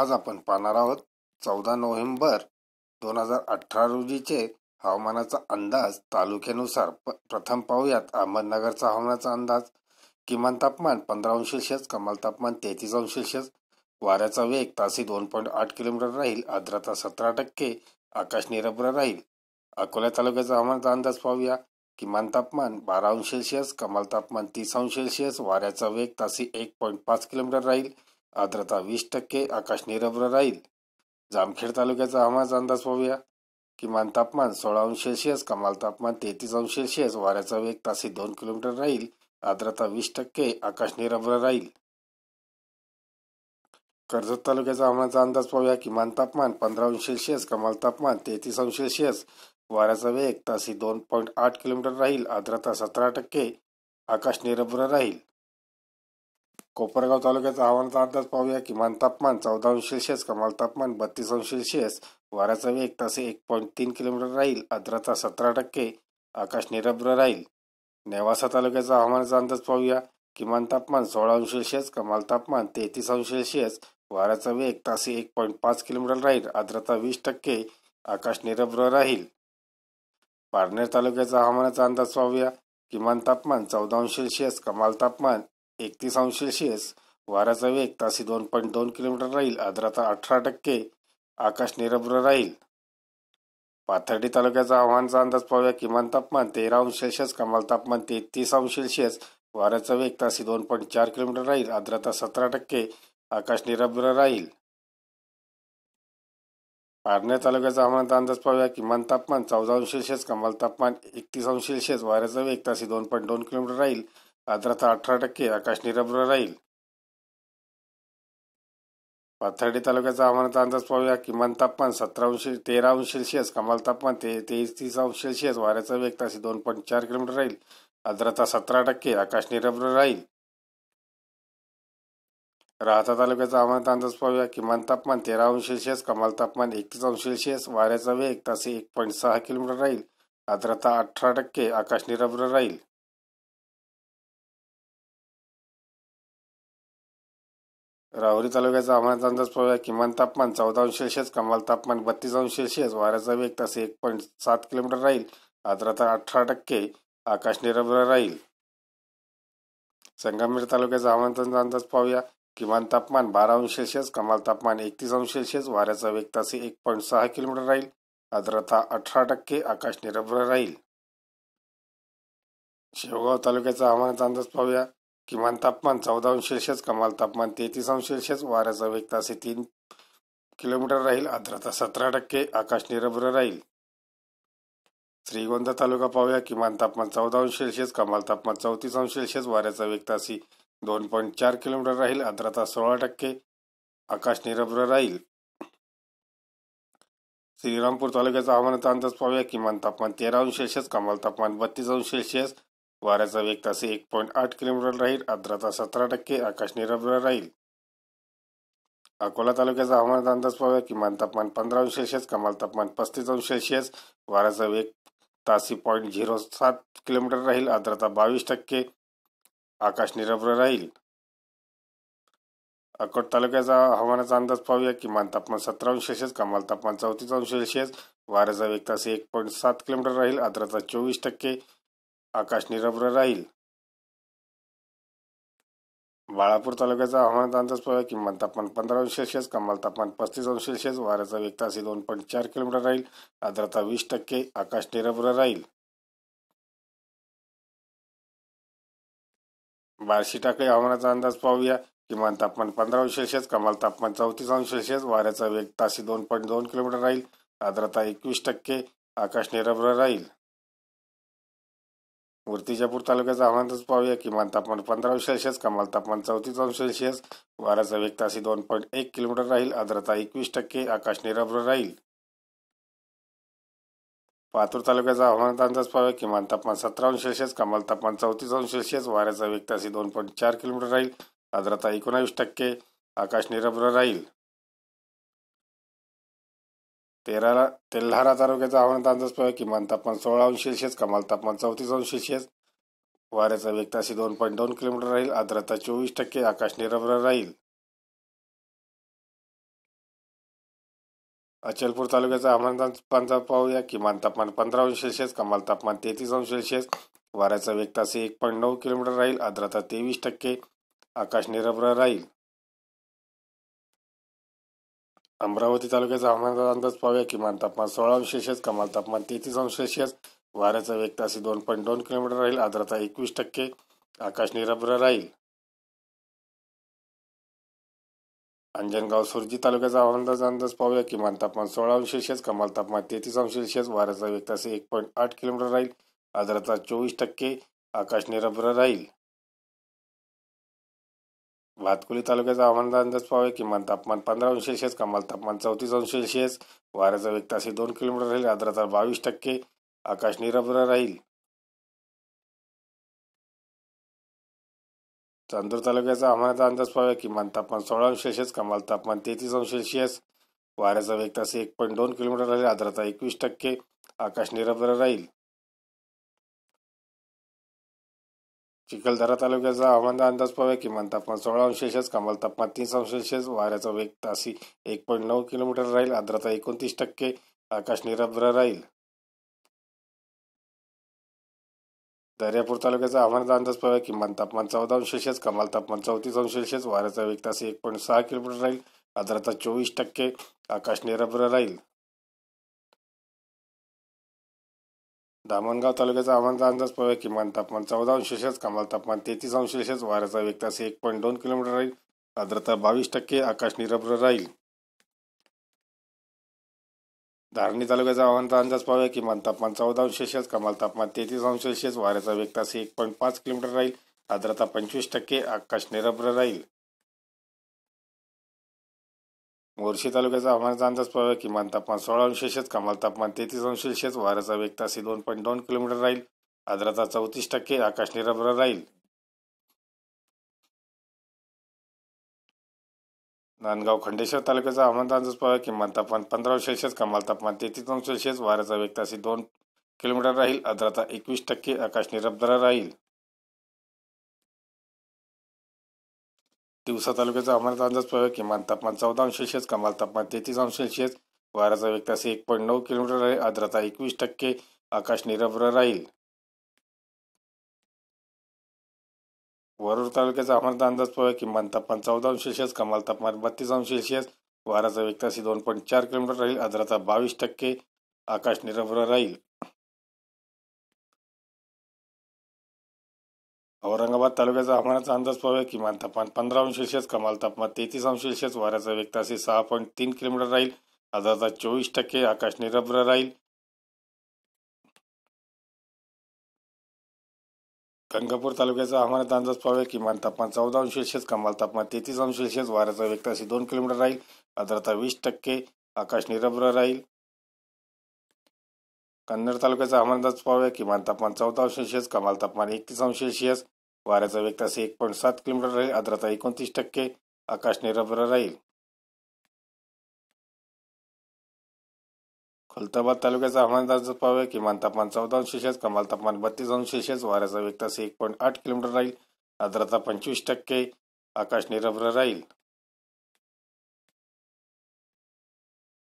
आज आपण पाहणार आहोत चौदा नोव्हेंबर दोन हजार अठरा रोजीचे हवामानाचा अंदाज तालुक्यानुसार प्रथम पाहूयात अहमदनगरचा हवामानाचा अंदाज किमान तापमान पंधरा अंश सेल्सिअस कमाल तापमान तेहतीस अंश सेल्सिअस वाऱ्याचा वेग तासी दोन पॉईंट आठ किलोमीटर राहील आर्द्रता सतरा टक्के आकाश निरभ्र राहील अकोल्या तालुक्याचा हवामानाचा अंदाज पाहूया किमान तापमान बारा अंश सेल्सिअस कमाल तापमान तीस अंश सेल्सिअस वाऱ्याचा वेग तासी एक पॉईंट पाच किलोमीटर राहील आर्द्रता वीस टक्के आकाश निरभ्र राहील जामखेड तालुक्याचा हवामानाचा अंदाज पाहूया किमान तापमान सोळा अंश सेल्सिअस कमाल तापमान तेहतीस अंश सेल्सिअस वाऱ्याचा वेग तासी दोन किलोमीटर राहील आर्द्रता वीस टक्के आकाश निरभ्र राहील कर्जत तालुक्याचा हवामानाचा अंदाज पाहूया किमान तापमान पंधरा अंश सेल्सिअस कमाल तापमान तेहतीस अंश सेल्सिअस वाऱ्याचा वेग तासी दोन पॉईंट आठ किलोमीटर राहील आर्द्रता सतरा टक्के आकाश निरभ्र राहील कोपरगाव तालुक्याचा हवामानाचा अंदाज पाहूया किमान तापमान चौदा अंश सेल्सिअस कमाल तापमान बत्तीस अंश सेल्सिअस वाऱ्याचा वेग तसे एक पॉईंट तीन किलोमीटर राहील आर्द्रता सतरा टक्के आकाश निरभ्र राहील नेवासा तालुक्याचा हवामानाचा अंदाज पाहूया किमान तापमान सोळा अंश सेल्सिअस कमाल तापमान तेहतीस अंश सेल्सिअस वाऱ्याचा वेग तसे एक पॉईंट पाच किलोमीटर राहील आर्द्रता वीस टक्के आकाश निरभ्र राहील पारनेर तालुक्याचा हवामानाचा अंदाज पाहूया किमान तापमान चौदा अंश सेल्सिअस कमाल तापमान एकतीस अंश सेल्सिअस वाऱ्याचा वेग तासी दोन पॉईंट दोन किलोमीटर राहील आद्रता अठरा टक्के आकाश निरभ्र राहील पाथर्डी तालुक्याचा आव्हानाचा अंदाज पाहूया किमान तापमान तेरा अंश सेल्सिअस कमाल तापमान तेहतीस अंश सेल्सिअस वाऱ्याचा वेग तासी दोन पॉईंट चार किलोमीटर राहील आद्रता सतरा टक्के आकाश निरभ्र राहील पारण्या तालुक्याचा हवामानाचा अंदाज पाहूया किमान तापमान चौदा अंश सेल्सिअस कमाल तापमान एकतीस अंश सेल्सिअस वाऱ्याचा वेग तासी दोन पॉईंट दोन किलोमीटर राहील आर्द्रता अठरा टक्के आकाश निरभ्र राहील पाथर्डी तालुक्याचा हवामानाचा अंदाज पाहूया किमान तापमान सतरा अंश तेरा अंश सेल्सिअस कमाल तापमान ते तेवीस तीस अंश सेल्सिअस वाऱ्याचा वेग तासे दोन पॉईंट चार किलोमीटर राहील आद्रता सतरा टक्के आकाश निरभ्र राहील राहता तालुक्याचा हवामानाचा अंदाज पाहूया किमान तापमान तेरा अंश सेल्सिअस कमाल तापमान एकतीस अंश सेल्सिअस वाऱ्याचा वेग तासे एक पॉईंट सहा किलोमीटर राहील आर्द्रता अठरा टक्के आकाश निरभ्र राहील राहुरी तालुक्याचा हवामानाचा अंदाज पाहूया किमान तापमान चौदा अंश सेल्शियस कमाल तापमान बत्तीस अंश सेल्शियस वाऱ्याचा वेग तसे एक पॉईंट सात किलोमीटर राहील आर्द्रता अठरा टक्के आकाश निरभ्र राहील संगमनेर तालुक्याचा हवामानाचा अंदाज पाहूया किमान तापमान बारा अंश सेल्शियस कमाल तापमान एकतीस अंश सेल्शियस वाऱ्याचा वेग तसे एक पॉईंट सहा किलोमीटर राहील आर्द्रता अठरा टक्के आकाश निरभ्र राहील शेवगाव तालुक्याचा हवामानाचा अंदाज पाहूया किमान तापमान चौदा अंश सेल्सिअस कमाल तापमान तेहतीस अंश सेल्सिअस वाऱ्याचा वेग तासे तीन किलोमीटर राहील आर्द्रता सतरा टक्के आकाश निरभ्र राहील श्रीगोंदा तालुका पाहूया किमान तापमान चौदा अंश सेल्सिअस कमाल तापमान चौतीस अंश सेल्सिअस वाऱ्याचा वेग तासी दोन पॉईंट चार किलोमीटर राहील आर्द्रता सोळा टक्के आकाश निरभ्र राहील श्रीरामपूर तालुक्याचा हवामानाचा अंदाज पाहूया किमान तापमान तेरा अंश सेल्सिअस कमाल तापमान बत्तीस अंश सेल्सिअस वाऱ्याचा वेग तासे एक पॉईंट आठ किलोमीटर राहील आर्द्रता सतरा टक्के आकाश निरभ्र राहील अकोला तालुक्याचा हवामानाचा अंदाज पाहूया किमान तापमान पंधरा अंश सेल्शियस कमाल तापमान पस्तीस अंश सेल्शियस वाऱ्याचा वेग तासी पॉईंट झिरो सात किलोमीटर राहील आर्द्रता बावीस टक्के आकाश निरभ्र राहील अकोट तालुक्याचा हवामानाचा अंदाज पाहूया किमान तापमान सतरा अंश सेल्सिअस कमाल तापमान चौतीस अंश सेल्शियस वाऱ्याचा वेग तास एक पॉईंट सात किलोमीटर राहील आर्द्रता चोवीस टक्के आकाश निरभ्र राहील बाळापूर तालुक्याचा हवामान अंदाज पाहूया किमान तापमान पंधरा अंश सेल्शियस कमाल तापमान पस्तीस अंश सेल्शियस वाऱ्याचा वेग तासी दोन पॉईंट चार किलोमीटर राहील आर्द्रता वीस टक्के आकाश निरभ्र राहील बार्शी टाके हवामानाचा अंदाज पाहूया किमान तापमान पंधरा अंश सेल्शियस कमाल तापमान चौतीस अंश सेल्शियस वाऱ्याचा वेग तासी दोन पॉईंट दोन किलोमीटर राहील आर्द्रता एकवीस टक्के आकाश निरभ्र राहील मूर्तिजापूर तालुक्याचा हवामानच पाहूया किमान तापमान पंधरा सेल्शियस कमाल तापमान चौतीस अंश सेल्शियस वाराचा वेग ताशी दोन पॉईंट एक किलोमीटर राहील आर्द्रता एकवीस टक्के आकाश निरभ्र राहील पातूर तालुक्याचा हवामान अंदाज पाहूया किमान तापमान सतरा अंश सेल्शियस कमाल तापमान चौतीस अंश सेल्शियस वाऱ्याचा वेग तासी दोन पॉईंट चार किलोमीटर राहील आर्द्रता एकोणावीस टक्के आकाश निरभ्र राहील तेराला तेल्हारा तालुक्याचा हवामान अंदाज पाहिजे किमान तापमान सोळा अंश सेल्सिअस कमाल तापमान चौतीस अंश सेल्सिअस वाऱ्याचा वेग तासी दोन पॉईंट दोन किलोमीटर राहील आर्द्रता चोवीस टक्के आकाश निरभ्र राहील अचलपूर तालुक्याचा हवामानचा पाहूया किमान तापमान पंधरा अंश सेल्सिअस कमाल तापमान तेहतीस अंश सेल्सिअस वाऱ्याचा वेग तासी एक पॉईंट नऊ किलोमीटर राहील आर्द्रता तेवीस टक्के आकाश निरभ्र राहील अमरावती तालुक्याचा हवामानाचा अंदाज पाहूया किमान तापमान सोळा अंश सेल्सिअस कमाल तापमान तेहतीस अंश सेल्सिअस वाऱ्याचा वेग तासी दोन पॉईंट दोन किलोमीटर राहील आर्द्रता एकवीस टक्के आकाश निरभ्र राहील अंजनगाव सुरजी तालुक्याचा हवामानाचा अंदाज पाहूया किमान तापमान सोळा अंश सेल्सिअस कमाल तापमान तेहतीस अंश सेल्सिअस वाऱ्याचा वेग तासी एक पॉईंट आठ किलोमीटर राहील आर्द्रता चोवीस टक्के आकाश निरभ्र राहील भातकुली तालुक्याचा हवामानाचा अंदाज पाहावे किमान तापमान पंधरा अंश सेल्सिअस कमाल तापमान चौतीस अंश सेल्सिअस वाऱ्याचा वेग ताशी दोन किलोमीटर राहील आर्द्रता बावीस टक्के आकाश निरभ्र राहील चांदूर तालुक्याचा हवामानाचा अंदाज पाहूया किमान तापमान सोळा अंश सेल्सिअस कमाल तापमान तेहतीस अंश सेल्सिअस वाऱ्याचा वेग ताशी एक पॉईंट दोन किलोमीटर राहील आर्द्रता एकवीस टक्के आकाश निरभ्र राहील चिखलदरा तालुक्याचा हवामानचा अंदाज पाहूया किमान तापमान सोळा अंश सेल्सिअस कमाल तापमान तीन अंश वाऱ्याचा वेग तासी एक पॉईंट नऊ किलोमीटर राहील आर्द्रता एकोणतीस टक्के आकाश निरभ्र राहील दर्यापूर तालुक्याचा हवामान अंदाज पाहूया किमान तापमान चौदा अंश कमाल तापमान चौतीस अंश सेल्सिअस वाऱ्याचा वेग तासी एक पॉईंट सहा किलोमीटर राहील आर्द्रता चोवीस टक्के आकाश निरभ्र राहील दामणगाव तालुक्याचा हवामानचा अंदाज पाहूया किमान तापमान चौदा अंशेच कमाल तापमान तेहतीस सेल्सिअस वाऱ्याचा वेग तास एक पॉईंट दोन किलोमीटर राहील आर्द्रता बावीस टक्के आकाश निरभ्र राहील धारणी तालुक्याचा हवामानचा अंदाज पाहूया किमान तापमान चौदा सेल्सिअस कमाल तापमान तेहतीस सेल्सिअस वाऱ्याचा वेग तास एक पॉईंट पाच किलोमीटर राहील आर्द्रता पंचवीस टक्के आकाश निरभ्र राहील मोर्शी तालुक्याचा हवामानाचा अंदाज पाहूया किमान तापमान सोळा अंश शेष कमाल तापमान तेहतीस अंश शेष वाऱ्याचा वेग तासी दोन पॉईंट दोन किलोमीटर राहील आर्द्रता चौतीस टक्के आकाश निरभ्र राहील नांदगाव खंडेश्वर तालुक्याचा हवामान अंदाज पाहूया किमान तापमान पंधरा अंश कमाल तापमान तेहतीस अंश शेष वाऱ्याचा वेग तासी दोन किलोमीटर राहील आर्द्रता एकवीस टक्के आकाश निरभ्र राहील दिवसा तालुक्याचा हवामानाचा अंदाज प्रयोग किमान तापमान चौदा अंश सेल्सिअस कमाल तापमान तेहतीस अंश सेल्सिअस वाराचा वेग तास एक पॉईंट नऊ किलोमीटर राहील आर्द्रता एकवीस टक्के आकाश निरभ्र राहील वरुड तालुक्याचा हवामानाचा अंदाज पाहूया किमान तापमान चौदा अंश सेल्सिअस कमाल तापमान बत्तीस अंश सेल्सिअस वाराचा वेग तासी दोन पॉईंट चार किलोमीटर राहील आर्द्रता बावीस टक्के आकाश निरभ्र राहील औरंगाबाद तालुक्याचा हवामानाचा अंदाज पाहूया किमान तापमान पंधरा अंश सेल्सिअस कमाल तापमान तेहतीस अंश सेल्सिअस वाऱ्याचा वेग तासे सहा पॉईंट तीन किलोमीटर राहील अद्रता चोवीस टक्के आकाश निरभ्र राहील गंगापूर तालुक्याचा हवामानाचा अंदाज पाहूया किमान तापमान चौदा अंश सेल्सिअस कमाल तापमान तेहतीस अंश सेल्सिअस वाऱ्याचा वेग तासे दोन किलोमीटर राहील अद्रता वीस टक्के आकाश निरभ्र राहील कन्नड तालुक्याचा हवामान अंदाज पाहूया किमान तापमान चौदा अंश सेल्सिअस कमाल तापमान एकतीस अंश सेल्सिअस वाऱ्याचा वेग तासी एक पॉईंट सात किलोमीटर राहील आद्रता एकोणतीस टक्के आकाश निरभ्र राहील खुलताबाद तालुक्याचा हवामान अंदाज पाहूया किमान तापमान चौदा अंश शेष कमाल तापमान बत्तीस अंश सेल्सिअस वाऱ्याचा वेग तासी एक पॉईंट आठ किलोमीटर राहील आद्रता पंचवीस टक्के आकाश निरभ्र राहील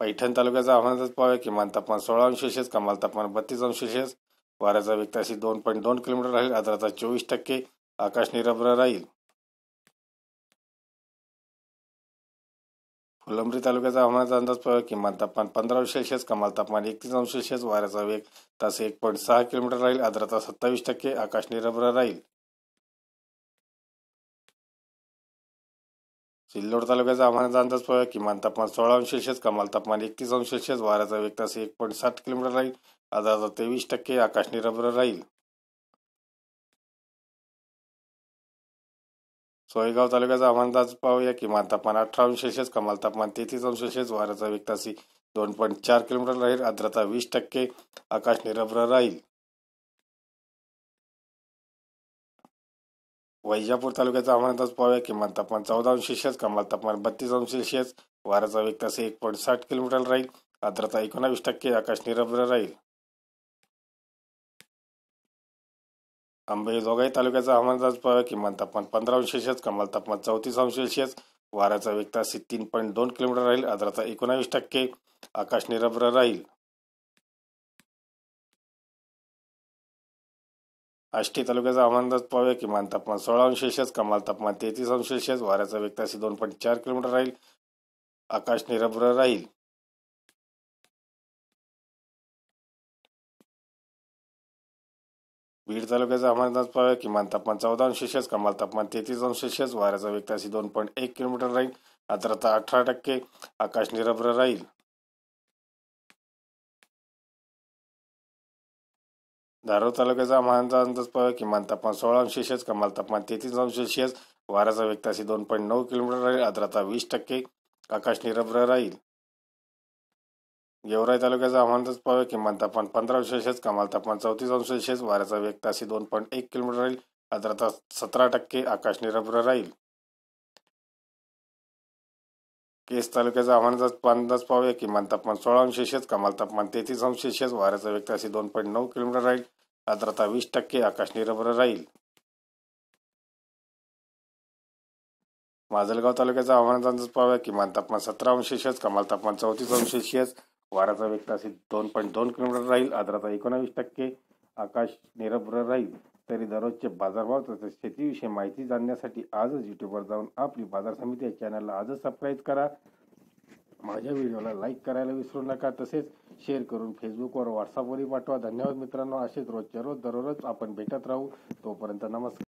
पैठण तालुक्याचा हवामान पाहूया किमान तापमान सोळा अंश सेल्सिअस कमाल तापमान बत्तीस अंश सेल्सिअस वाऱ्याचा वेग ताशी दोन पॉईंट दोन किलोमीटर राहील आद्रता चोवीस टक्के आकाश निरभ्र राहील फुलंब्री तालुक्याचा हवामानाचा अंदाज किमान तापमान पंधरा सेल्सिअस कमाल तापमान एकतीस अंश सेल्सिअस वाऱ्याचा वेग तास एक पॉईंट सहा किलोमीटर राहील आर्द्रता सत्तावीस टक्के आकाश निरभ्र राहील सिल्लोड तालुक्याचा हवामानाचा अंदाज पाहूया किमान तापमान सोळा अंश सेल्सिअस कमाल तापमान एकतीस अंश सेल्सिअस वाऱ्याचा वेग तास एक पॉईंट सात किलोमीटर राहील आर्द्रता तेवीस टक्के आकाश निरभ्र राहील सोयगाव तालुक्याचा हवामान अंदाज पाहूया किमान तापमान अठरा अंशेच कमाल तापमान तेहतीस अंशेच वाऱ्याचा वेग दोन पॉईंट चार किलोमीटर राहील आर्द्रता वीस टक्के आकाश निरभ्र राहील वैजापूर तालुक्याचा हवामान अंदाज पाहूया किमान तापमान चौदा अंशेच कमाल तापमान बत्तीस अंशेच वाऱ्याचा वेग तासी एक पॉईंट साठ किलोमीटर राहील आर्द्रता एकोणावीस टक्के आकाश निरभ्र राहील अंबेजोगाई तालुक्याचा हवामान आज किमान तापमान पंधरा अंश सेल्सिअस कमाल तापमान चौतीस अंश सेल्सिअस वाऱ्याचा वेग सी तीन पॉईंट दोन किलोमीटर राहील आर्द्रता एकोणावीस टक्के आकाश निरभ्र राहील आष्टी तालुक्याचा हवामान अंदाज पाहूया किमान तापमान सोळा अंश सेल्सिअस कमाल तापमान तेहतीस अंश सेल्सिअस वाऱ्याचा वेग सी दोन पॉईंट चार किलोमीटर राहील आकाश निरभ्र राहील बीड तालुक्याचा अंदाज पाहूया किमान तापमान चौदा अंश शेष कमाल तापमान तेहतीस अंश शेष वाऱ्याचा वेग ताशी दोन पॉईंट एक किलोमीटर राहील आर्द्रता अठरा टक्के आकाश निरभ्र राहील धारो तालुक्याचा आम्हाला अंदाज पाहूया किमान तापमान सोळा अंश शेष कमाल तापमान तेहतीस अंश शेष वाऱ्याचा वेग ताशी दोन पॉईंट नऊ किलोमीटर राहील आर्द्रता वीस टक्के आकाश निरभ्र राहील गेवराई तालुक्याचा हवामान पाहूया किमान तापमान पंधरा अंशेच कमाल तापमान चौतीस अंशेच वाऱ्याचा वेग ताशी दोन पॉईंट एक किलोमीटर राहील आर्द्रता सतरा टक्के आकाश निरभ्र राहील केस तालुक्याचा आव्हान अंदाज पाहूया किमान तापमान सोळा अंशेच कमाल तापमान तेहतीस अंशेच वाऱ्याचा वेग ताशी दोन पॉईंट नऊ किलोमीटर राहील आर्द्रता वीस टक्के आकाश निरभ्र राहील माजलगाव तालुक्याचा हवामानाचा अंदाज पाहूया किमान तापमान सतरा अंशेच कमाल तापमान चौतीस अंशेच वाराचा वेग तासी दोन पॉईंट दोन किलोमीटर राहील आर्द्रता एकोणावीस टक्के आकाश निरभ्र राहील तरी दररोजचे बाजारभाव तसेच शेतीविषयी माहिती जाणण्यासाठी आजच युट्यूबवर जाऊन आपली बाजार समिती या चॅनलला आजच सबस्क्राईब करा माझ्या व्हिडिओला लाईक करायला विसरू नका तसेच शेअर करून फेसबुकवर व्हॉट्सअपवरही पाठवा धन्यवाद मित्रांनो असेच रोजच्या रोज दररोज आपण भेटत राहू तोपर्यंत नमस्कार